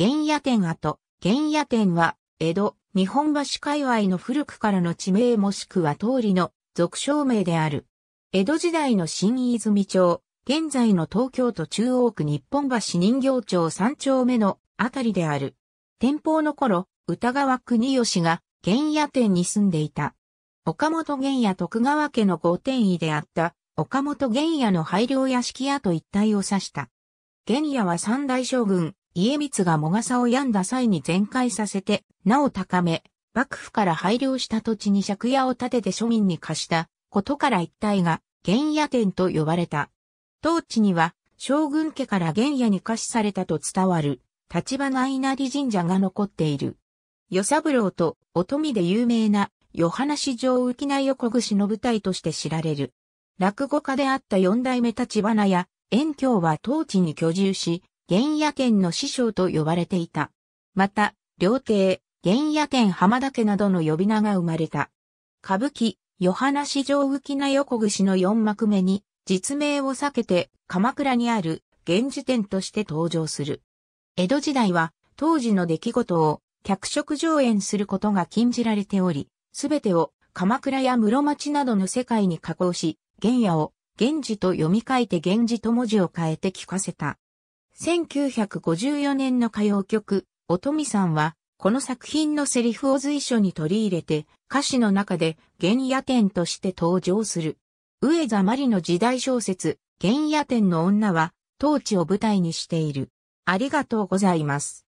原野店跡、原野店は、江戸、日本橋界隈の古くからの地名もしくは通りの俗称名である。江戸時代の新泉町、現在の東京都中央区日本橋人形町三丁目のあたりである。天保の頃、歌川国吉が原野店に住んでいた。岡本原野徳川家の御典医であった岡本原野の配慮屋敷屋と一体を指した。玄野は三大将軍、家光がもがさを病んだ際に全壊させて、なお高め、幕府から配慮した土地に借家を建てて庶民に貸したことから一帯が原野店と呼ばれた。当地には将軍家から原野に貸しされたと伝わる立花稲荷神社が残っている。与三郎と乙女で有名な与ハナ市上浮内横串の舞台として知られる。落語家であった四代目立花や、遠京は当地に居住し、玄野県の師匠と呼ばれていた。また、料亭、玄野県浜田家などの呼び名が生まれた。歌舞伎、ヨハナ市場浮きな横串の四幕目に、実名を避けて鎌倉にある源氏店として登場する。江戸時代は当時の出来事を客色上演することが禁じられており、すべてを鎌倉や室町などの世界に加工し、原野を源氏と読み替えて源氏と文字を変えて聞かせた。1954年の歌謡曲、とみさんは、この作品のセリフを随所に取り入れて、歌詞の中で原野店として登場する。上座まりの時代小説、原野店の女は、当地を舞台にしている。ありがとうございます。